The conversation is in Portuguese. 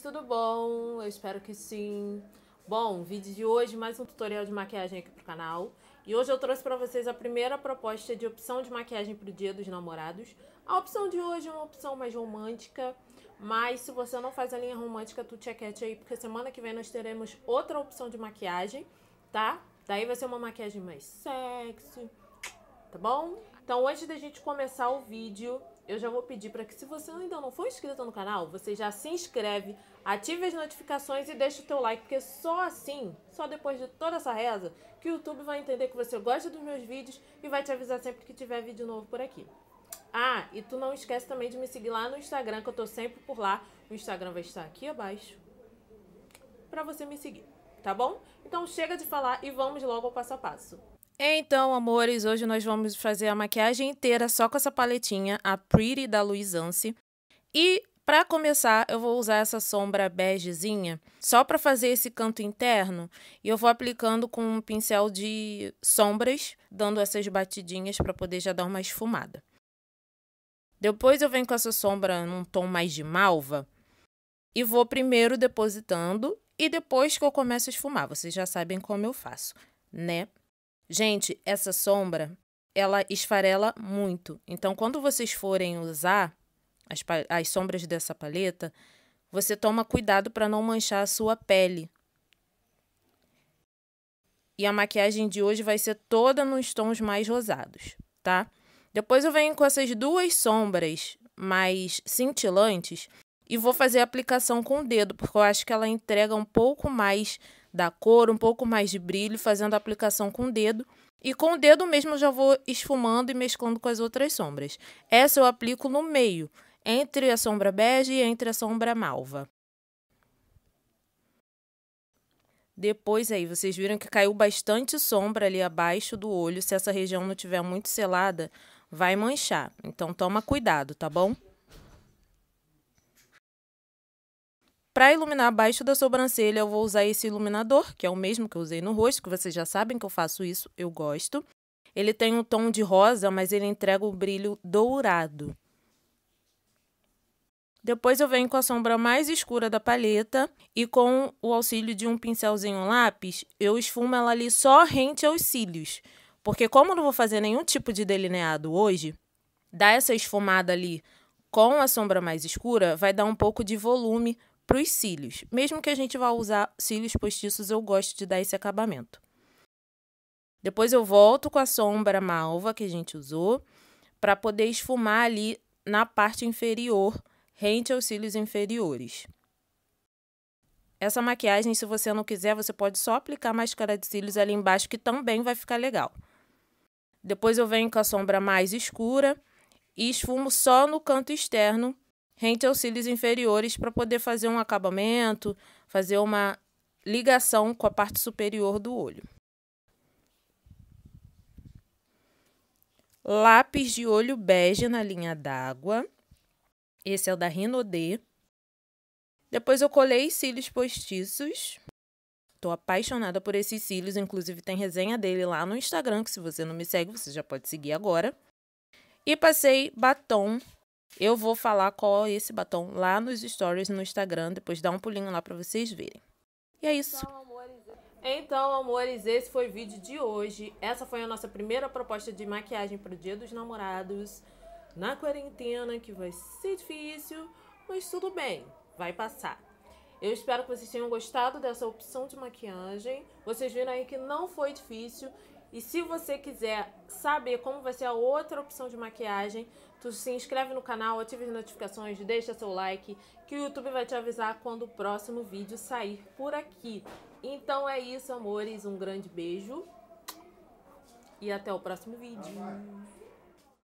tudo bom? Eu espero que sim. Bom, vídeo de hoje, mais um tutorial de maquiagem aqui pro canal. E hoje eu trouxe pra vocês a primeira proposta de opção de maquiagem pro dia dos namorados. A opção de hoje é uma opção mais romântica, mas se você não faz a linha romântica, tu chequete aí, porque semana que vem nós teremos outra opção de maquiagem, tá? Daí vai ser uma maquiagem mais sexy, tá bom? Então, antes da gente começar o vídeo, eu já vou pedir para que se você ainda não for inscrito no canal, você já se inscreve, ative as notificações e deixa o teu like, porque só assim, só depois de toda essa reza, que o YouTube vai entender que você gosta dos meus vídeos e vai te avisar sempre que tiver vídeo novo por aqui. Ah, e tu não esquece também de me seguir lá no Instagram, que eu tô sempre por lá. O Instagram vai estar aqui abaixo para você me seguir, tá bom? Então chega de falar e vamos logo ao passo a passo. Então, amores, hoje nós vamos fazer a maquiagem inteira só com essa paletinha, a Pretty da Louis E para começar, eu vou usar essa sombra begezinha só para fazer esse canto interno e eu vou aplicando com um pincel de sombras, dando essas batidinhas para poder já dar uma esfumada. Depois eu venho com essa sombra num tom mais de malva e vou primeiro depositando e depois que eu começo a esfumar, vocês já sabem como eu faço, né? Gente, essa sombra, ela esfarela muito. Então, quando vocês forem usar as, as sombras dessa paleta, você toma cuidado para não manchar a sua pele. E a maquiagem de hoje vai ser toda nos tons mais rosados, tá? Depois eu venho com essas duas sombras mais cintilantes e vou fazer a aplicação com o dedo, porque eu acho que ela entrega um pouco mais da cor, um pouco mais de brilho, fazendo a aplicação com o dedo. E com o dedo mesmo eu já vou esfumando e mesclando com as outras sombras. Essa eu aplico no meio, entre a sombra bege e entre a sombra malva. Depois aí, vocês viram que caiu bastante sombra ali abaixo do olho. Se essa região não tiver muito selada, vai manchar. Então toma cuidado, tá bom? Para iluminar abaixo da sobrancelha, eu vou usar esse iluminador, que é o mesmo que eu usei no rosto, que vocês já sabem que eu faço isso, eu gosto. Ele tem um tom de rosa, mas ele entrega o brilho dourado. Depois eu venho com a sombra mais escura da paleta e com o auxílio de um pincelzinho lápis, eu esfumo ela ali só rente aos cílios. Porque como eu não vou fazer nenhum tipo de delineado hoje, dá essa esfumada ali com a sombra mais escura vai dar um pouco de volume para os cílios. Mesmo que a gente vá usar cílios postiços, eu gosto de dar esse acabamento. Depois eu volto com a sombra malva que a gente usou para poder esfumar ali na parte inferior, rente aos cílios inferiores. Essa maquiagem, se você não quiser, você pode só aplicar máscara de cílios ali embaixo, que também vai ficar legal. Depois eu venho com a sombra mais escura e esfumo só no canto externo rente aos cílios inferiores para poder fazer um acabamento, fazer uma ligação com a parte superior do olho. Lápis de olho bege na linha d'água. Esse é o da D. Depois eu colei cílios postiços. Estou apaixonada por esses cílios, inclusive tem resenha dele lá no Instagram, que se você não me segue, você já pode seguir agora. E passei batom eu vou falar qual é esse batom lá nos stories no Instagram, depois dá um pulinho lá para vocês verem. E é isso. Então, então, amores, esse foi o vídeo de hoje. Essa foi a nossa primeira proposta de maquiagem para o Dia dos Namorados na quarentena, que vai ser difícil, mas tudo bem, vai passar. Eu espero que vocês tenham gostado dessa opção de maquiagem. Vocês viram aí que não foi difícil. E se você quiser saber como vai ser a outra opção de maquiagem, tu se inscreve no canal, ativa as notificações, deixa seu like, que o YouTube vai te avisar quando o próximo vídeo sair por aqui. Então é isso, amores. Um grande beijo e até o próximo vídeo.